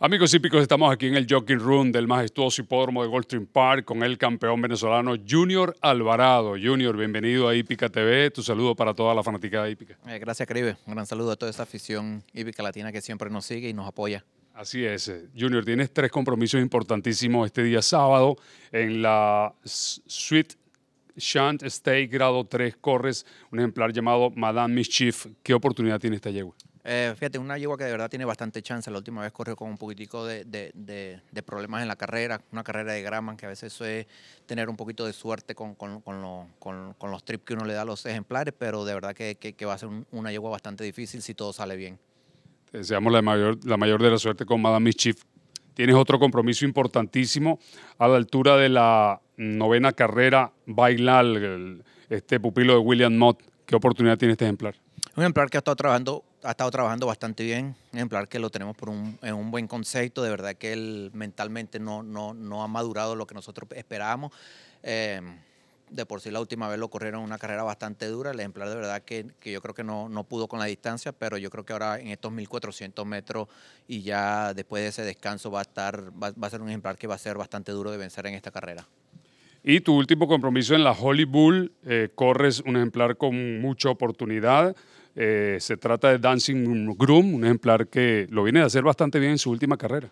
Amigos hípicos, estamos aquí en el Jockey Room del majestuoso hipódromo de Goldstream Park con el campeón venezolano Junior Alvarado. Junior, bienvenido a Hípica TV. Tu saludo para toda la fanática de Hípica. Eh, gracias, Caribe. Un gran saludo a toda esta afición hípica latina que siempre nos sigue y nos apoya. Así es. Junior, tienes tres compromisos importantísimos este día sábado en la Suite Shant State Grado 3 Corres, un ejemplar llamado Madame Mischief. ¿Qué oportunidad tiene esta yegua? Eh, fíjate, una yegua que de verdad tiene bastante chance. La última vez corrió con un poquitico de, problemas en la carrera, una carrera de grama, que a veces eso es tener un poquito de suerte con, los trips que uno le da a los ejemplares, pero de verdad que, va a ser una yegua bastante difícil si todo sale bien. Te deseamos la mayor, de la suerte con Madame Mischief. Tienes otro compromiso importantísimo a la altura de la novena carrera Bailal, este pupilo de William Mott. ¿Qué oportunidad tiene este ejemplar? Un ejemplar que ha estado trabajando, ha estado trabajando bastante bien, un ejemplar que lo tenemos por un, en un buen concepto, de verdad que él mentalmente no, no, ha madurado lo que nosotros esperábamos. Em, de por sí la última vez lo corrieron una carrera bastante dura, el ejemplar de verdad que, yo creo que no, pudo con la distancia, pero yo creo que ahora en estos 1400 metros y ya después de ese descanso va a estar, a ser un ejemplar que va a ser bastante duro de vencer en esta carrera. Y tu último compromiso en la Holy Bull, eh, corres un ejemplar con mucha oportunidad, eh, se trata de Dancing Groom, un ejemplar que lo viene de hacer bastante bien en su última carrera.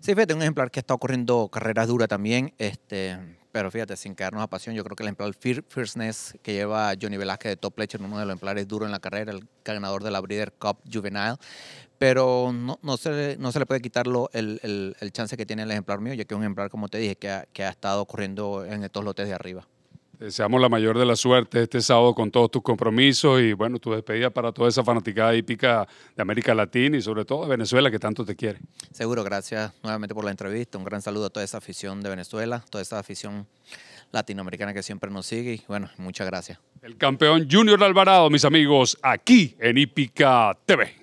Sí, fíjate, un ejemplar que está corriendo carreras duras también, este, pero fíjate, sin quedarnos a pasión, yo creo que el ejemplar Fear, Fierceness que lleva Johnny Velázquez de Top lecher uno de los ejemplares duros en la carrera, el ganador de la Breeder Cup Juvenile, pero no, no, se, le puede quitar el, chance que tiene el ejemplar mío, ya que es un ejemplar, como te dije, que ha, que ha estado corriendo en estos lotes de arriba deseamos eh, la mayor de la suerte este sábado con todos tus compromisos y bueno, tu despedida para toda esa fanaticada hípica de América Latina y sobre todo de Venezuela que tanto te quiere. Seguro, gracias nuevamente por la entrevista. Un gran saludo a toda esa afición de Venezuela, toda esa afición latinoamericana que siempre nos sigue y bueno, muchas gracias. El campeón Junior Alvarado, mis amigos, aquí en Hípica TV.